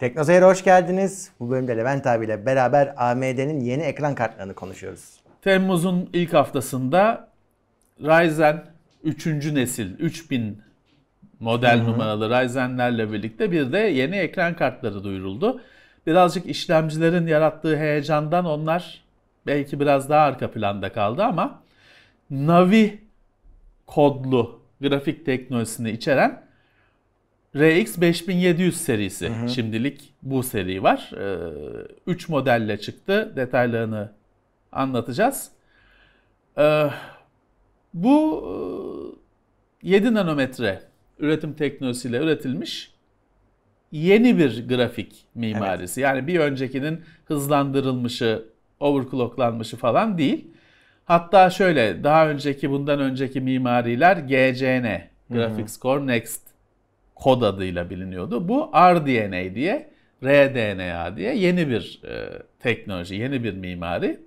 Tekno hoş geldiniz. Bu bölümde Levent abiyle beraber AMD'nin yeni ekran kartlarını konuşuyoruz. Temmuz'un ilk haftasında Ryzen 3. nesil 3000 model Hı-hı. numaralı Ryzen'lerle birlikte bir de yeni ekran kartları duyuruldu. Birazcık işlemcilerin yarattığı heyecandan onlar belki biraz daha arka planda kaldı ama Navi kodlu grafik teknolojisini içeren RX 5700 serisi hı hı. şimdilik bu seri var. 3 ee, modelle çıktı. Detaylarını anlatacağız. Ee, bu 7 e, nanometre üretim teknolojisiyle üretilmiş yeni bir grafik mimarisi. Evet. Yani bir öncekinin hızlandırılmışı, overclocklanmışı falan değil. Hatta şöyle daha önceki bundan önceki mimariler GCN, Graphics Core Next kod adıyla biliniyordu. Bu rDNA diye, rDNA diye yeni bir e, teknoloji, yeni bir mimari.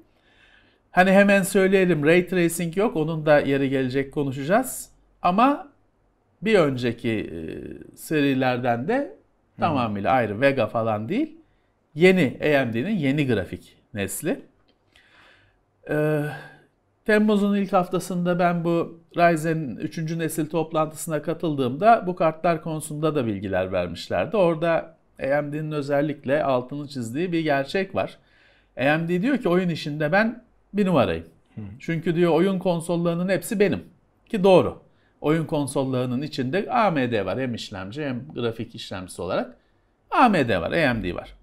Hani hemen söyleyelim ray tracing yok, onun da yeri gelecek konuşacağız. Ama bir önceki e, serilerden de Hı. tamamıyla ayrı Vega falan değil. Yeni AMD'nin yeni grafik nesli. Ee, Temmuz'un ilk haftasında ben bu Ryzen 3. nesil toplantısına katıldığımda bu kartlar konusunda da bilgiler vermişlerdi. Orada AMD'nin özellikle altını çizdiği bir gerçek var. AMD diyor ki oyun işinde ben bir numarayım. Çünkü diyor oyun konsollarının hepsi benim. Ki doğru. Oyun konsollarının içinde AMD var hem işlemci hem grafik işlemcisi olarak. AMD var, AMD var.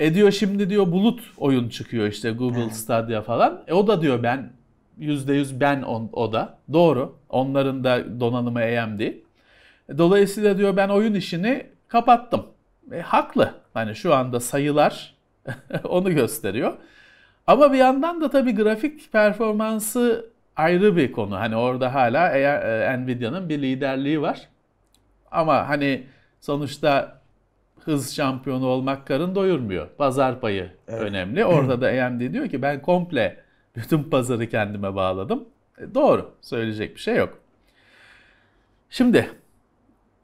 E diyor şimdi diyor bulut oyun çıkıyor işte Google evet. Stadia falan. E o da diyor ben %100 ben on, o da. Doğru. Onların da donanımı AMD. Dolayısıyla diyor ben oyun işini kapattım. E, haklı. Hani şu anda sayılar onu gösteriyor. Ama bir yandan da tabii grafik performansı ayrı bir konu. Hani orada hala eğer Nvidia'nın bir liderliği var. Ama hani sonuçta hız şampiyonu olmak karın doyurmuyor. Pazar payı evet. önemli. Orada da AMD diyor ki ben komple bütün pazarı kendime bağladım. E doğru, söyleyecek bir şey yok. Şimdi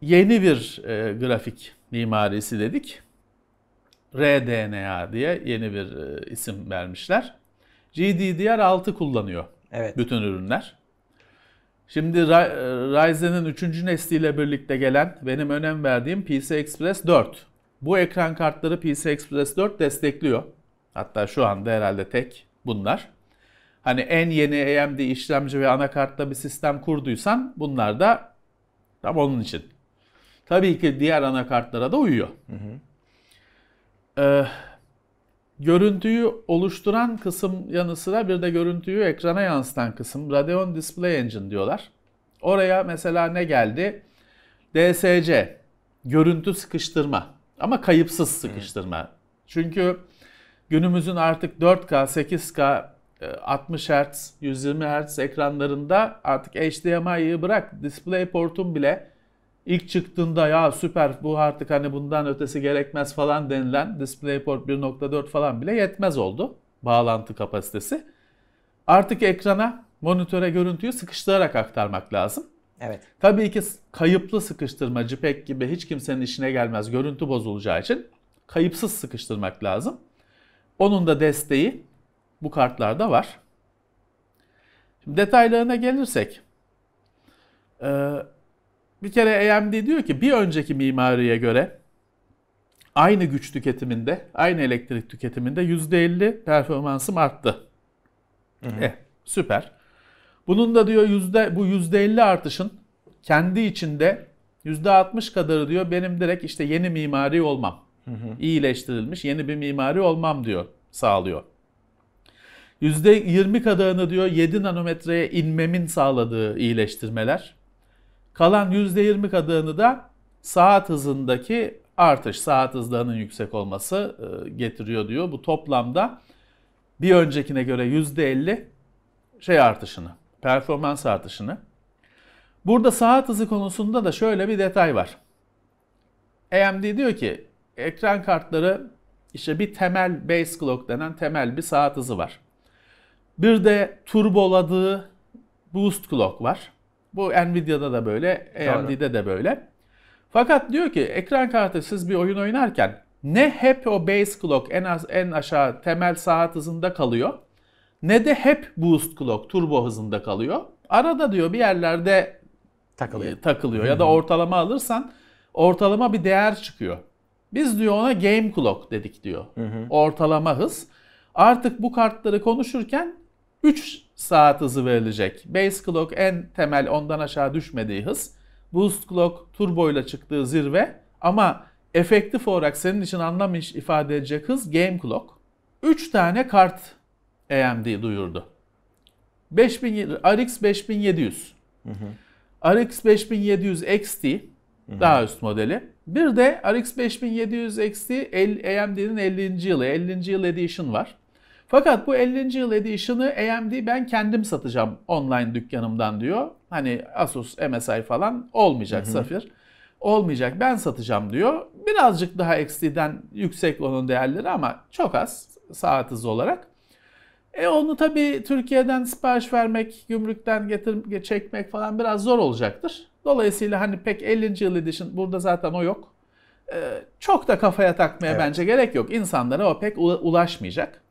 yeni bir e, grafik mimarisi dedik. RDNA diye yeni bir e, isim vermişler. GDDR6 kullanıyor evet. bütün ürünler. Şimdi e, Ryzen'in 3. nesliyle birlikte gelen benim önem verdiğim PC Express 4. Bu ekran kartları PC Express 4 destekliyor. Hatta şu anda herhalde tek bunlar. Hani en yeni AMD işlemci ve anakartla bir sistem kurduysan bunlar da tam onun için. Tabii ki diğer anakartlara da uyuyor. Hı hı. Ee, görüntüyü oluşturan kısım yanı sıra bir de görüntüyü ekrana yansıtan kısım. Radeon Display Engine diyorlar. Oraya mesela ne geldi? DSC, görüntü sıkıştırma ama kayıpsız sıkıştırma. Hı. Çünkü günümüzün artık 4K, 8K 60 Hz, 120 Hz ekranlarında artık HDMI'yi bırak DisplayPort'un bile ilk çıktığında ya süper bu artık hani bundan ötesi gerekmez falan denilen DisplayPort 1.4 falan bile yetmez oldu bağlantı kapasitesi. Artık ekrana, monitöre görüntüyü sıkıştırarak aktarmak lazım. Evet. Tabii ki kayıplı sıkıştırma, JPEG gibi hiç kimsenin işine gelmez görüntü bozulacağı için kayıpsız sıkıştırmak lazım. Onun da desteği bu kartlarda var. Şimdi detaylarına gelirsek. E, bir kere AMD diyor ki bir önceki mimariye göre aynı güç tüketiminde, aynı elektrik tüketiminde %50 performansım arttı. Hı hı. Eh, süper. Bunun da diyor yüzde, bu %50 artışın kendi içinde %60 kadarı diyor benim direkt işte yeni mimari olmam. Hı hı. İyileştirilmiş yeni bir mimari olmam diyor, sağlıyor. %20 kadarını diyor 7 nanometreye inmemin sağladığı iyileştirmeler. Kalan %20 kadarını da saat hızındaki artış, saat hızlarının yüksek olması e, getiriyor diyor. Bu toplamda bir öncekine göre %50 şey artışını, performans artışını. Burada saat hızı konusunda da şöyle bir detay var. AMD diyor ki ekran kartları işte bir temel base clock denen temel bir saat hızı var. Bir de turboladığı boost clock var. Bu Nvidia'da da böyle, AMD'de Doğru. de böyle. Fakat diyor ki ekran kartı siz bir oyun oynarken ne hep o base clock en az en aşağı temel saat hızında kalıyor ne de hep boost clock turbo hızında kalıyor. Arada diyor bir yerlerde e, takılıyor. E, takılıyor ya da ortalama alırsan ortalama bir değer çıkıyor. Biz diyor ona game clock dedik diyor. Hı hı. Ortalama hız. Artık bu kartları konuşurken 3 saat hızı verilecek. Base clock en temel ondan aşağı düşmediği hız. Boost clock turbo ile çıktığı zirve ama efektif olarak senin için anlam ifade edecek hız game clock. 3 tane kart AMD duyurdu. 5000 RX 5700. Hı hı. RX 5700 XT hı hı. daha üst modeli. Bir de RX 5700 XT AMD'nin 50. yılı, 50. yıl edition var. Fakat bu 50. yıl edition'ı AMD ben kendim satacağım online dükkanımdan diyor. Hani Asus, MSI falan olmayacak Hı-hı. Safir. Olmayacak ben satacağım diyor. Birazcık daha XT'den yüksek onun değerleri ama çok az saat hızı olarak. E onu tabii Türkiye'den sipariş vermek, gümrükten getir, çekmek falan biraz zor olacaktır. Dolayısıyla hani pek 50. yıl edition burada zaten o yok. Ee, çok da kafaya takmaya evet. bence gerek yok. İnsanlara o pek ulaşmayacak.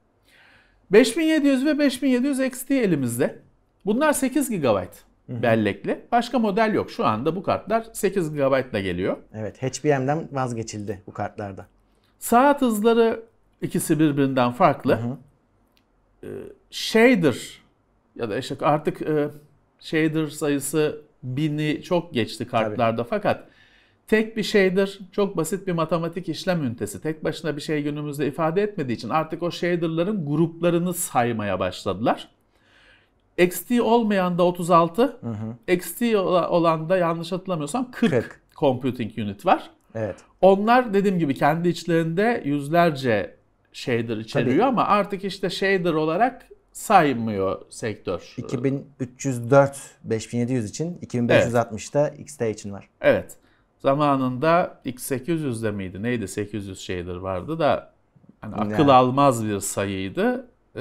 5700 ve 5700 XT elimizde. Bunlar 8 GB bellekli. Başka model yok. Şu anda bu kartlar 8 GB ile geliyor. Evet, HBM'den vazgeçildi bu kartlarda. Saat hızları ikisi birbirinden farklı. Hı hı. Ee, shader ya da artık e, shader sayısı bini çok geçti kartlarda Tabii. fakat tek bir şeydir. Çok basit bir matematik işlem ünitesi. Tek başına bir şey günümüzde ifade etmediği için artık o shader'ların gruplarını saymaya başladılar. XT olmayan da 36, XT olan da yanlış hatırlamıyorsam 40, 40 computing unit var. Evet. Onlar dediğim gibi kendi içlerinde yüzlerce shader içeriyor Tabii. ama artık işte shader olarak saymıyor sektör. 2304 5700 için, 2560'da evet. XT için var. Evet zamanında X800'de miydi neydi 800 şeydir vardı da hani akıl ne? almaz bir sayıydı. Ee,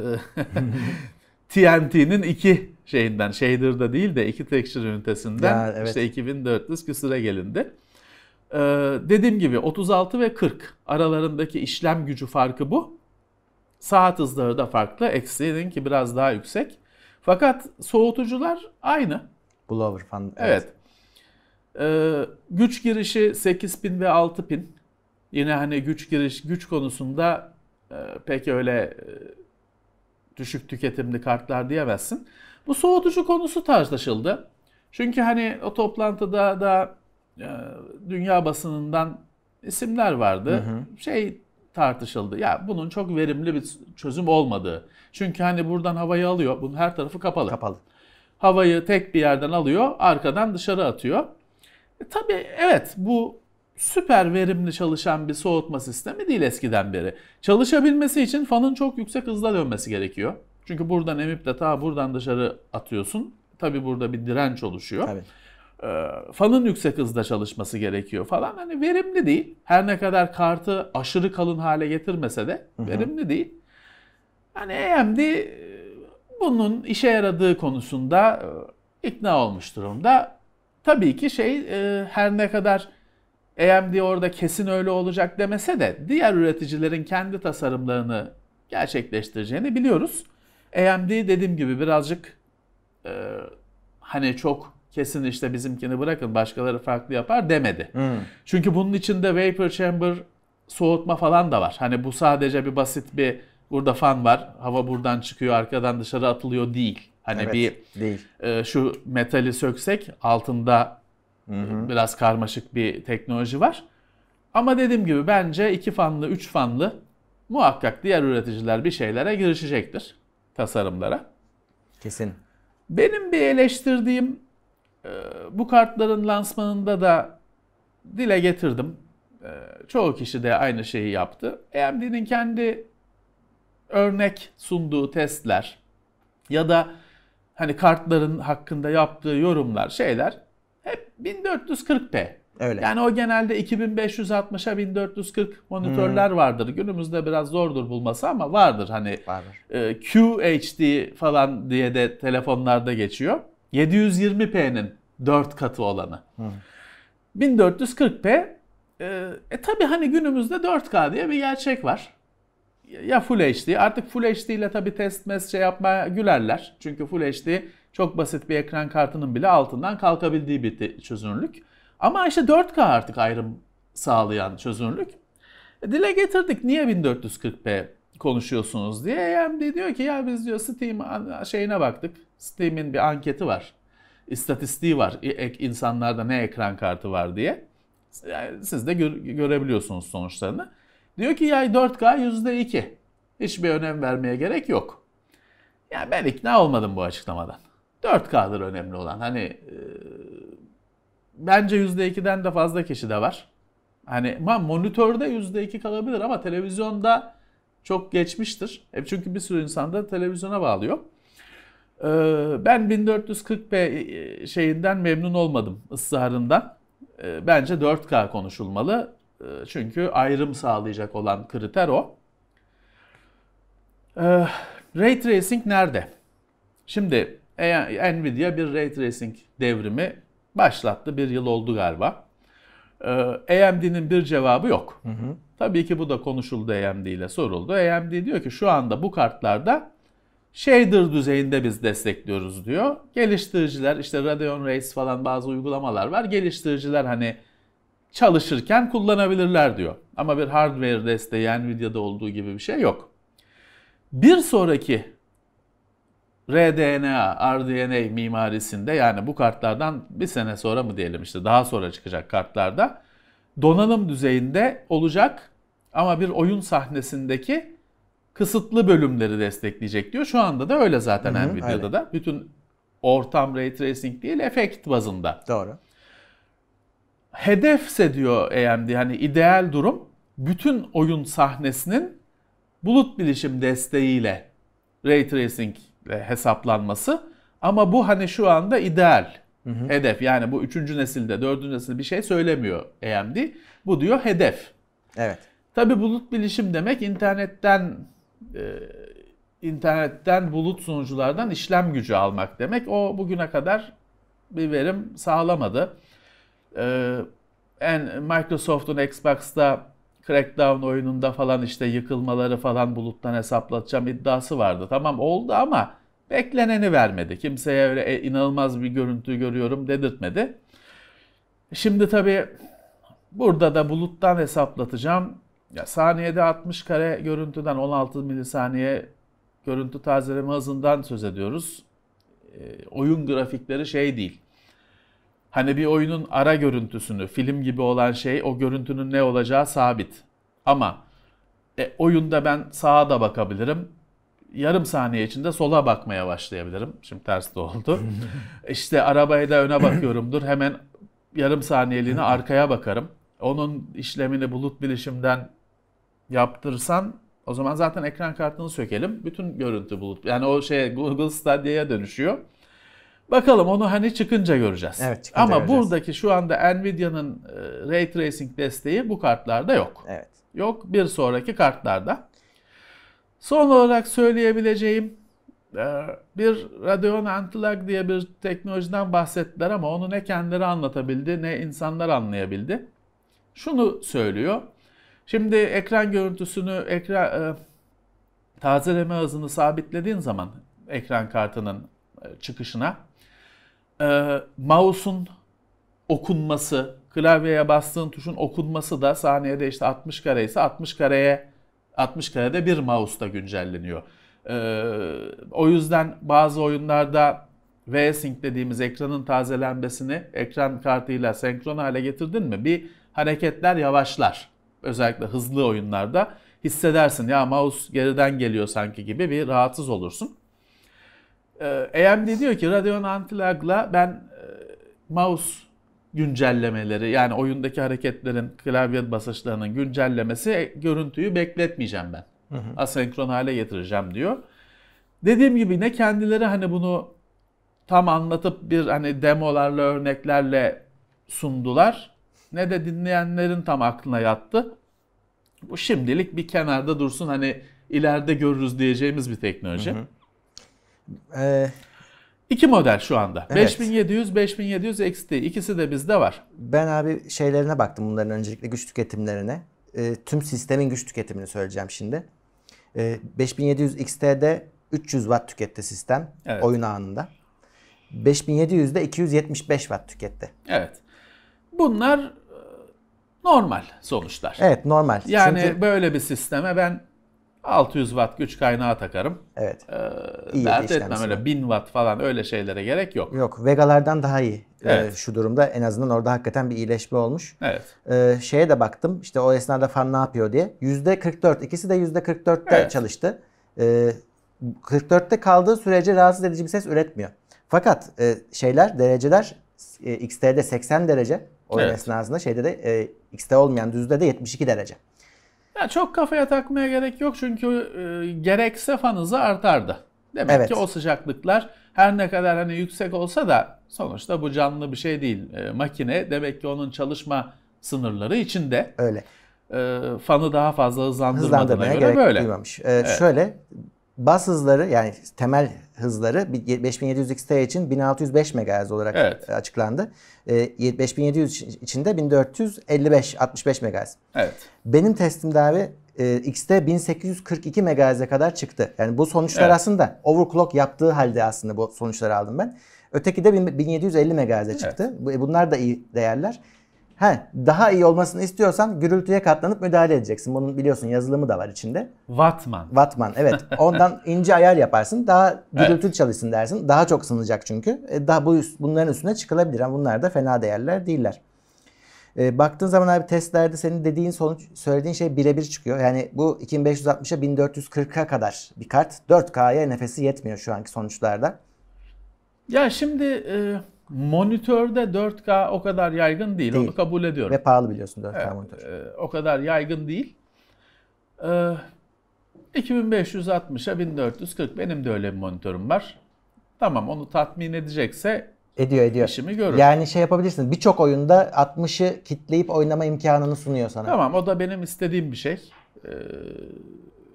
TNT'nin iki şeyinden, shader'da değil de iki texture ünitesinden ya, evet. işte 2400 küsüre gelindi. Ee, dediğim gibi 36 ve 40 aralarındaki işlem gücü farkı bu. Saat hızları da farklı. X'in ki biraz daha yüksek. Fakat soğutucular aynı. Blower falan. Evet. evet. Ee, güç girişi 8000 ve 6000. Yine hani güç giriş güç konusunda e, pek öyle e, düşük tüketimli kartlar diyemezsin. Bu soğutucu konusu tartışıldı. Çünkü hani o toplantıda da e, dünya basınından isimler vardı. Hı hı. Şey tartışıldı. Ya bunun çok verimli bir çözüm olmadığı. Çünkü hani buradan havayı alıyor. Bunun her tarafı kapalı. Kapalı. Havayı tek bir yerden alıyor, arkadan dışarı atıyor. E tabii evet bu süper verimli çalışan bir soğutma sistemi değil eskiden beri. Çalışabilmesi için fanın çok yüksek hızla dönmesi gerekiyor. Çünkü buradan emip de ta buradan dışarı atıyorsun. Tabii burada bir direnç oluşuyor. Tabii. Ee, fanın yüksek hızda çalışması gerekiyor falan. Hani verimli değil. Her ne kadar kartı aşırı kalın hale getirmese de Hı-hı. verimli değil. Hani AMD e, bunun işe yaradığı konusunda e, ikna olmuş durumda. Tabii ki şey e, her ne kadar AMD orada kesin öyle olacak demese de diğer üreticilerin kendi tasarımlarını gerçekleştireceğini biliyoruz. AMD dediğim gibi birazcık e, hani çok kesin işte bizimkini bırakın başkaları farklı yapar demedi. Hmm. Çünkü bunun içinde vapor chamber soğutma falan da var. Hani bu sadece bir basit bir burada fan var hava buradan çıkıyor arkadan dışarı atılıyor değil. Hani evet, bir değil. E, şu metali söksek altında Hı-hı. biraz karmaşık bir teknoloji var. Ama dediğim gibi bence iki fanlı, üç fanlı muhakkak diğer üreticiler bir şeylere girişecektir tasarımlara. Kesin. Benim bir eleştirdiğim e, bu kartların lansmanında da dile getirdim. E, çoğu kişi de aynı şeyi yaptı. AMD'nin kendi örnek sunduğu testler ya da hani kartların hakkında yaptığı yorumlar, şeyler hep 1440p. Öyle. Yani o genelde 2560'a 1440 monitörler hmm. vardır. Günümüzde biraz zordur bulması ama vardır hani. Vardır. E, QHD falan diye de telefonlarda geçiyor. 720p'nin 4 katı olanı. Hmm. 1440p e, e tabi hani günümüzde 4K diye bir gerçek var ya Full HD artık Full HD ile tabi test mes şey yapmaya gülerler. Çünkü Full HD çok basit bir ekran kartının bile altından kalkabildiği bir çözünürlük. Ama işte 4K artık ayrım sağlayan çözünürlük. E, dile getirdik niye 1440p konuşuyorsunuz diye. AMD diyor ki ya biz diyor Steam şeyine baktık. Steam'in bir anketi var. İstatistiği var. E, insanlarda ne ekran kartı var diye. siz de görebiliyorsunuz sonuçlarını. Diyor ki yay 4K %2. Hiçbir önem vermeye gerek yok. Yani ben ikna olmadım bu açıklamadan. 4K'dır önemli olan. Hani e, bence %2'den de fazla kişi de var. Hani ma, monitörde %2 kalabilir ama televizyonda çok geçmiştir. Hep çünkü bir sürü insan da televizyona bağlıyor. Ee, ben 1440p e, şeyinden memnun olmadım ısrarından. Ee, bence 4K konuşulmalı. Ee, çünkü ayrım sağlayacak olan kriter o. Ee, ray Tracing nerede? Şimdi e, Nvidia bir Ray Tracing devrimi başlattı. Bir yıl oldu galiba. Ee, AMD'nin bir cevabı yok. Hı hı. Tabii ki bu da konuşuldu AMD ile soruldu. AMD diyor ki şu anda bu kartlarda shader düzeyinde biz destekliyoruz diyor. Geliştiriciler işte Radeon Race falan bazı uygulamalar var. Geliştiriciler hani çalışırken kullanabilirler diyor. Ama bir hardware desteği Nvidia'da olduğu gibi bir şey yok. Bir sonraki RDNA, RDNA mimarisinde yani bu kartlardan bir sene sonra mı diyelim işte daha sonra çıkacak kartlarda donanım düzeyinde olacak ama bir oyun sahnesindeki kısıtlı bölümleri destekleyecek diyor. Şu anda da öyle zaten Nvidia'da da. Bütün ortam ray tracing değil efekt bazında. Doğru hedefse diyor AMD hani ideal durum bütün oyun sahnesinin bulut bilişim desteğiyle ray tracing ile hesaplanması ama bu hani şu anda ideal hı hı. hedef yani bu üçüncü nesilde dördüncü nesilde bir şey söylemiyor AMD bu diyor hedef. Evet. Tabi bulut bilişim demek internetten e, internetten bulut sunuculardan işlem gücü almak demek. O bugüne kadar bir verim sağlamadı. Ee, en Microsoft'un Xbox'ta Crackdown oyununda falan işte yıkılmaları falan buluttan hesaplatacağım iddiası vardı. Tamam oldu ama bekleneni vermedi. Kimseye öyle e, inanılmaz bir görüntü görüyorum dedirtmedi. Şimdi tabii burada da buluttan hesaplatacağım. Ya saniyede 60 kare görüntüden 16 milisaniye görüntü tazeleme hızından söz ediyoruz. E, oyun grafikleri şey değil. Hani bir oyunun ara görüntüsünü, film gibi olan şey o görüntünün ne olacağı sabit. Ama e, oyunda ben sağa da bakabilirim. Yarım saniye içinde sola bakmaya başlayabilirim. Şimdi ters de oldu. İşte arabaya da öne bakıyorumdur. Hemen yarım saniyeliğine arkaya bakarım. Onun işlemini bulut bilişimden yaptırsan o zaman zaten ekran kartını sökelim. Bütün görüntü bulut. Yani o şey Google Stadia'ya dönüşüyor. Bakalım onu hani çıkınca göreceğiz. Evet, çıkınca Ama göreceğiz. buradaki şu anda Nvidia'nın e, Ray Tracing desteği bu kartlarda yok. Evet. Yok bir sonraki kartlarda. Son olarak söyleyebileceğim e, bir Radeon Antilag diye bir teknolojiden bahsettiler ama onu ne kendileri anlatabildi ne insanlar anlayabildi. Şunu söylüyor. Şimdi ekran görüntüsünü ekran e, tazeleme hızını sabitlediğin zaman ekran kartının çıkışına e, mouse'un okunması, klavyeye bastığın tuşun okunması da saniyede işte 60 kare ise 60 kareye 60 karede bir mouse'da güncelleniyor. Ee, o yüzden bazı oyunlarda V-Sync dediğimiz ekranın tazelenmesini ekran kartıyla senkron hale getirdin mi bir hareketler yavaşlar. Özellikle hızlı oyunlarda hissedersin ya mouse geriden geliyor sanki gibi bir rahatsız olursun. E, ee, AMD diyor ki Radeon Antilag'la ben e, mouse güncellemeleri yani oyundaki hareketlerin klavye basışlarının güncellemesi e, görüntüyü bekletmeyeceğim ben. Hı hı. Asenkron hale getireceğim diyor. Dediğim gibi ne kendileri hani bunu tam anlatıp bir hani demolarla örneklerle sundular ne de dinleyenlerin tam aklına yattı. Bu şimdilik bir kenarda dursun hani ileride görürüz diyeceğimiz bir teknoloji. Hı hı. E, İki model şu anda. Evet. 5700, 5700 XT. İkisi de bizde var. Ben abi şeylerine baktım bunların öncelikle güç tüketimlerine. E, tüm sistemin güç tüketimini söyleyeceğim şimdi. E, 5700 XT'de 300 watt tüketti sistem evet. oyun anında. 5700'de 275 watt tüketti. Evet. Bunlar e, normal sonuçlar. Evet normal. Yani Çünkü... böyle bir sisteme ben 600 watt güç kaynağı takarım. Evet. Ee, iyi dert etmem öyle 1000 watt falan öyle şeylere gerek yok. Yok Vegalardan daha iyi ee, evet. ee, şu durumda. En azından orada hakikaten bir iyileşme olmuş. Evet. Ee, şeye de baktım işte o esnada fan ne yapıyor diye. %44 ikisi de %44'te evet. çalıştı. Ee, 44'te kaldığı sürece rahatsız edici bir ses üretmiyor. Fakat e, şeyler dereceler e, XT'de 80 derece o evet. esnasında şeyde de e, XT olmayan düzde de 72 derece. Ya çok kafaya takmaya gerek yok çünkü e, gerekse fanızı artardı. Demek evet. ki o sıcaklıklar her ne kadar hani yüksek olsa da sonuçta bu canlı bir şey değil. E, makine demek ki onun çalışma sınırları içinde. Öyle. E, fanı daha fazla hızlandırmadığına Hızlandırmaya göre gerek böyle. Duymamış. E, evet. Şöyle bas hızları yani temel hızları 5700 XT için 1605 MHz olarak evet. E, açıklandı. E, 5700 içinde 1455 65 MHz. Evet. Benim testimde abi e, XT 1842 MHz'e kadar çıktı. Yani bu sonuçlar evet. aslında overclock yaptığı halde aslında bu sonuçları aldım ben. Öteki de 1750 MHz'e çıktı. Evet. Bunlar da iyi değerler. He, daha iyi olmasını istiyorsan gürültüye katlanıp müdahale edeceksin. Bunun biliyorsun yazılımı da var içinde. Wattman. Wattman evet. Ondan ince ayar yaparsın. Daha gürültü evet. çalışsın dersin. Daha çok sınacak çünkü. E, daha bu bunların üstüne çıkılabilir ama bunlar da fena değerler değiller. E, baktığın zaman abi testlerde senin dediğin sonuç söylediğin şey birebir çıkıyor. Yani bu 2560'a 1440'a kadar bir kart. 4K'ya nefesi yetmiyor şu anki sonuçlarda. Ya şimdi e, Monitörde 4K o kadar yaygın değil. değil. Onu kabul ediyorum. Ve pahalı biliyorsun 4K evet, monitör. E, o kadar yaygın değil. E, 2560'a 1440 benim de öyle bir monitörüm var. Tamam onu tatmin edecekse ediyor ediyor. İşimi görür. Yani şey yapabilirsin. Birçok oyunda 60'ı kitleyip oynama imkanını sunuyor sana. Tamam o da benim istediğim bir şey. E,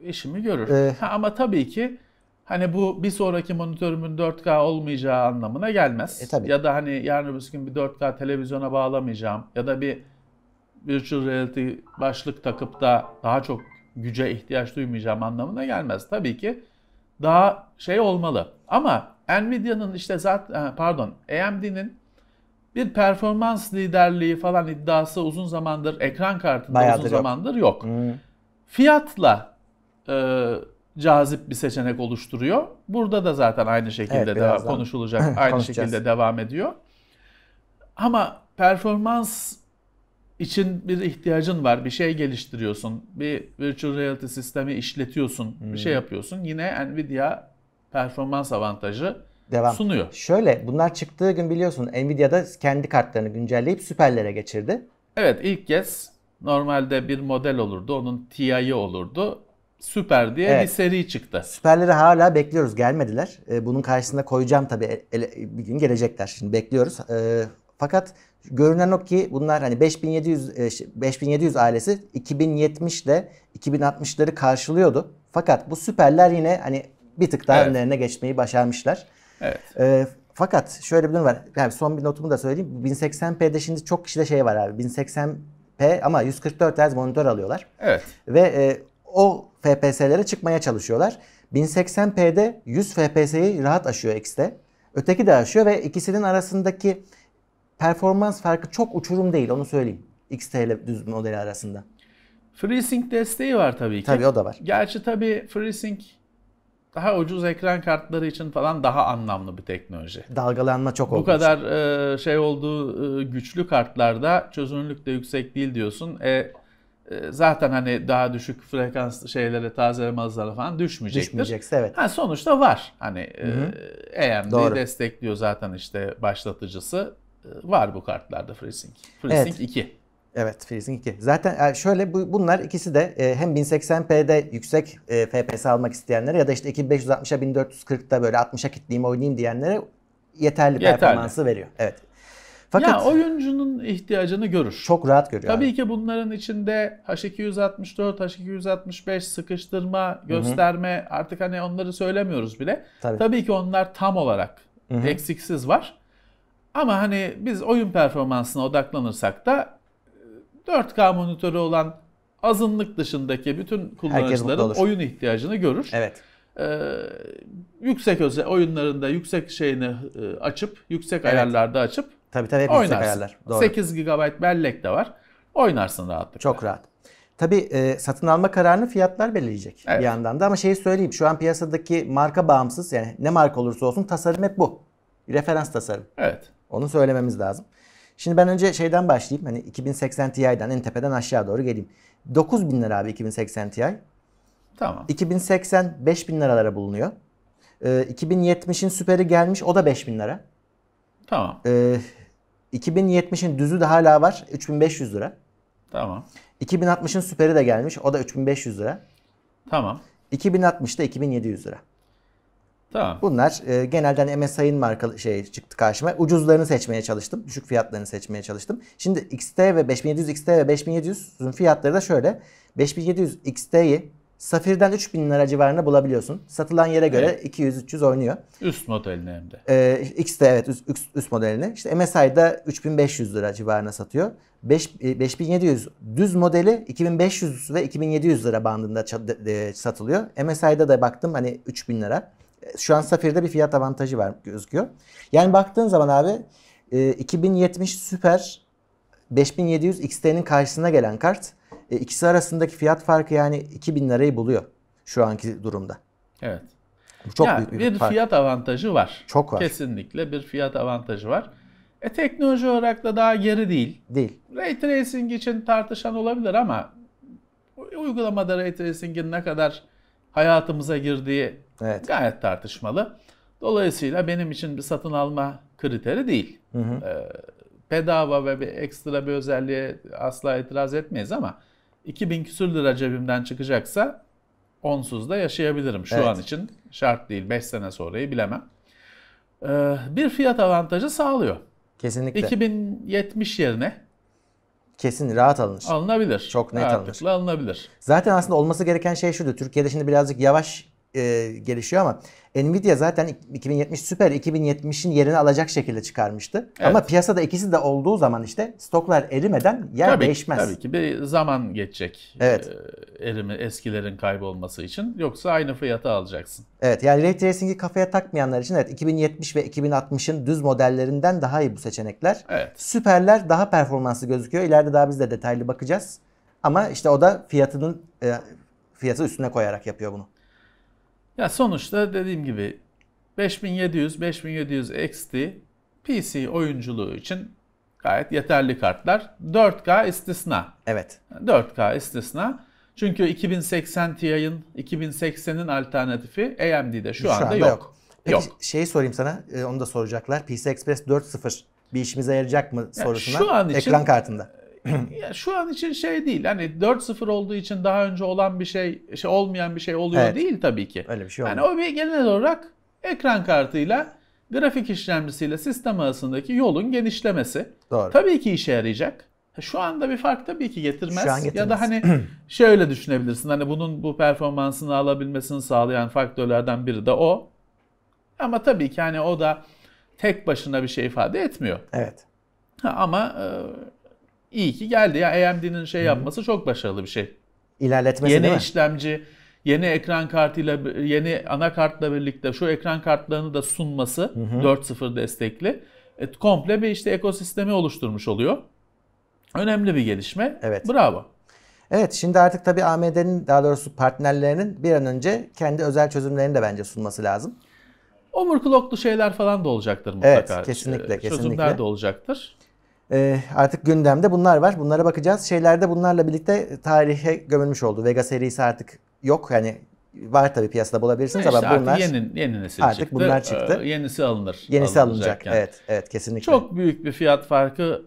işimi görür. E, ha, ama tabii ki hani bu bir sonraki monitörümün 4K olmayacağı anlamına gelmez. E, tabii. Ya da hani yarın öbür gün bir 4K televizyona bağlamayacağım ya da bir virtual reality başlık takıp da daha çok güce ihtiyaç duymayacağım anlamına gelmez. Tabii ki daha şey olmalı. Ama Nvidia'nın işte zaten pardon AMD'nin bir performans liderliği falan iddiası uzun zamandır ekran kartında Bayağıdır uzun yok. zamandır yok. Hmm. Fiyatla e, cazip bir seçenek oluşturuyor. Burada da zaten aynı şekilde evet, devam, konuşulacak, aynı şekilde devam ediyor. Ama performans için bir ihtiyacın var. Bir şey geliştiriyorsun. Bir virtual reality sistemi işletiyorsun. Hmm. Bir şey hmm. yapıyorsun. Yine Nvidia performans avantajı Devam. sunuyor. Şöyle bunlar çıktığı gün biliyorsun Nvidia'da kendi kartlarını güncelleyip süperlere geçirdi. Evet ilk kez normalde bir model olurdu. Onun TI'yi olurdu. Süper diye evet. bir seri çıktı. Süperleri hala bekliyoruz. Gelmediler. E, bunun karşısında koyacağım tabii. E, ele, bir gün gelecekler. Şimdi bekliyoruz. E, fakat görünen o ki bunlar hani 5700 e, 5700 şey, ailesi 2070 ile 2060'ları karşılıyordu. Fakat bu süperler yine hani bir tık daha evet. önlerine geçmeyi başarmışlar. Evet. E, fakat şöyle bir durum var. Yani son bir notumu da söyleyeyim. 1080p'de şimdi çok kişide şey var abi. 1080p ama 144 Hz monitör alıyorlar. Evet. Ve e, o FPS'lere çıkmaya çalışıyorlar. 1080p'de 100 FPS'yi rahat aşıyor X'te. Öteki de aşıyor ve ikisinin arasındaki performans farkı çok uçurum değil onu söyleyeyim. XT ile düz modeli arasında. FreeSync desteği var tabii ki. Tabii o da var. Gerçi tabii FreeSync daha ucuz ekran kartları için falan daha anlamlı bir teknoloji. Dalgalanma çok olmuş. Bu kadar e, şey olduğu e, güçlü kartlarda çözünürlük de yüksek değil diyorsun. E, ee, zaten hani daha düşük frekans şeylere tazeleme hızlara falan düşmeyecektir. Düşmeyecekse evet. Ha, sonuçta var. Hani e, AMD Doğru. destekliyor zaten işte başlatıcısı. Ee, var bu kartlarda FreeSync. FreeSync evet. 2. Evet FreeSync 2. Zaten e, şöyle bu, bunlar ikisi de e, hem 1080p'de yüksek e, FPS almak isteyenlere ya da işte 2560'a 1440'da böyle 60'a kitleyim oynayayım diyenlere yeterli, yeterli performansı veriyor. Evet. Fakat ya oyuncunun ihtiyacını görür. Çok rahat görüyor. Tabii abi. ki bunların içinde H264, H265 sıkıştırma, gösterme Hı-hı. artık hani onları söylemiyoruz bile. Tabii, Tabii ki onlar tam olarak Hı-hı. eksiksiz var. Ama hani biz oyun performansına odaklanırsak da 4K e, monitörü olan azınlık dışındaki bütün kullanıcıların oyun ihtiyacını görür. Evet. Ee, yüksek özel oyunlarında yüksek şeyini e, açıp, yüksek evet. ayarlarda açıp Tabii tabii hep yüksek ayarlar. Doğru. 8 GB bellek de var. Oynarsın rahatlıkla. Çok rahat. Tabii e, satın alma kararını fiyatlar belirleyecek evet. bir yandan da ama şeyi söyleyeyim şu an piyasadaki marka bağımsız yani ne marka olursa olsun tasarım hep bu. Referans tasarım. Evet. Onu söylememiz lazım. Şimdi ben önce şeyden başlayayım. Hani 2080 Ti'den en tepeden aşağı doğru geleyim. 9000 lira abi 2080 Ti. Tamam. 2080 5000 liralara bulunuyor. Ee, 2070'in süperi gelmiş o da 5000 lira. Tamam. Ee, 2070'in düzü de hala var. 3500 lira. Tamam. 2060'ın süperi de gelmiş. O da 3500 lira. Tamam. 2060 2060'da 2700 lira. Tamam. Bunlar e, genelden hani MSI'ın marka şey çıktı karşıma. Ucuzlarını seçmeye çalıştım. Düşük fiyatlarını seçmeye çalıştım. Şimdi XT ve 5700 XT ve 5700'ün fiyatları da şöyle. 5700 XT'yi Safir'den 3000 lira civarında bulabiliyorsun. Satılan yere göre evet. 200-300 oynuyor. Üst modelini hem de. Ee, X'de evet üst, üst, üst modelini. İşte MSI'da 3500 lira civarına satıyor. 5, 5700 e, düz modeli 2500 ve 2700 lira bandında satılıyor. MSI'da da baktım hani 3000 lira. E, şu an Safir'de bir fiyat avantajı var gözüküyor. Yani baktığın zaman abi 2070 Super 5700 XT'nin karşısına gelen kart e, ikisi arasındaki fiyat farkı yani 2000 lirayı buluyor şu anki durumda. Evet. Bu çok ya, büyük bir, bir fark. fiyat avantajı var. Çok var. Kesinlikle bir fiyat avantajı var. E teknoloji olarak da daha geri değil. Değil. Ray tracing için tartışan olabilir ama uygulamada ray tracing'in ne kadar hayatımıza girdiği evet. gayet tartışmalı. Dolayısıyla benim için bir satın alma kriteri değil. Hı hı. Ee, bedava ve bir ekstra bir özelliğe asla itiraz etmeyiz ama 2000 küsür lira cebimden çıkacaksa onsuz da yaşayabilirim şu evet. an için. Şart değil 5 sene sonrayı bilemem. Ee, bir fiyat avantajı sağlıyor. Kesinlikle. 2070 yerine kesin rahat alınır. Alınabilir. Çok net Rahatlıkla alınır. alınabilir. Zaten aslında olması gereken şey şuydu. Türkiye'de şimdi birazcık yavaş e, gelişiyor ama Nvidia zaten 2070 Super 2070'in yerini alacak şekilde çıkarmıştı. Evet. Ama piyasada ikisi de olduğu zaman işte stoklar erimeden yer tabii, değişmez. Tabii ki bir zaman geçecek. Evet. E, erimi eskilerin kaybolması için yoksa aynı fiyata alacaksın. Evet yani ray tracing'i kafaya takmayanlar için evet 2070 ve 2060'ın düz modellerinden daha iyi bu seçenekler. Evet. Süperler daha performanslı gözüküyor. İleride daha biz de detaylı bakacağız. Ama işte o da fiyatının e, fiyatı üstüne koyarak yapıyor bunu. Ya sonuçta dediğim gibi 5700 5700 XT PC oyunculuğu için gayet yeterli kartlar. 4K istisna. Evet. 4K istisna. Çünkü 2080 Ti'nin 2080'in alternatifi AMD'de şu, şu anda, anda yok. yok. Peki yok. şeyi sorayım sana. E, onu da soracaklar. PC Express 4.0 bir işimize yarayacak mı sorusuna yani şu an için, ekran kartında. ya şu an için şey değil. Hani 4-0 olduğu için daha önce olan bir şey, şey olmayan bir şey oluyor evet. değil tabii ki. Öyle bir şey olmuyor. Yani o bir genel olarak ekran kartıyla grafik işlemcisiyle sistem arasındaki yolun genişlemesi. Doğru. Tabii ki işe yarayacak. Şu anda bir fark tabii ki getirmez. Şu an getirmez. Ya da hani şöyle düşünebilirsin. Hani bunun bu performansını alabilmesini sağlayan faktörlerden biri de o. Ama tabii ki hani o da tek başına bir şey ifade etmiyor. Evet. Ha, ama e, iyi ki geldi. Ya AMD'nin şey yapması Hı. çok başarılı bir şey. İlerletmesi yeni değil mi? işlemci, yeni ekran kartıyla, yeni anakartla birlikte şu ekran kartlarını da sunması Hı. 4.0 destekli. E, komple bir işte ekosistemi oluşturmuş oluyor. Önemli bir gelişme. Evet. Bravo. Evet şimdi artık tabii AMD'nin daha doğrusu partnerlerinin bir an önce kendi özel çözümlerini de bence sunması lazım. Overclocklu şeyler falan da olacaktır mutlaka. Evet kesinlikle. Çözümler kesinlikle. de olacaktır. Ee, artık gündemde bunlar var. Bunlara bakacağız. Şeylerde bunlarla birlikte tarihe gömülmüş oldu. Vega serisi artık yok. Yani var tabii piyasada bulabilirsiniz e işte ama bunlar yeni yeni nesil artık çıktı. bunlar e, çıktı. Ee, yenisi alınır. Yenisi alınacak. Yani. Evet, evet kesinlikle. Çok büyük bir fiyat farkı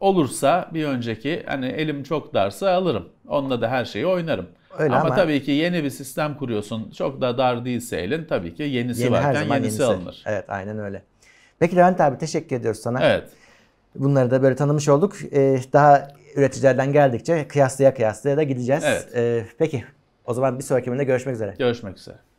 olursa bir önceki hani elim çok darsa alırım. Onunla da her şeyi oynarım. Öyle ama, ama tabii ki yeni bir sistem kuruyorsun. Çok da dar değilse elin tabii ki yenisi yeni, varken yenisi, yenisi alınır. Evet aynen öyle. Peki Levent abi teşekkür ediyoruz sana. Evet. Bunları da böyle tanımış olduk. Ee, daha üreticilerden geldikçe kıyaslaya kıyaslaya da gideceğiz. Evet. Ee, peki o zaman bir sonraki bölümde görüşmek üzere. Görüşmek üzere.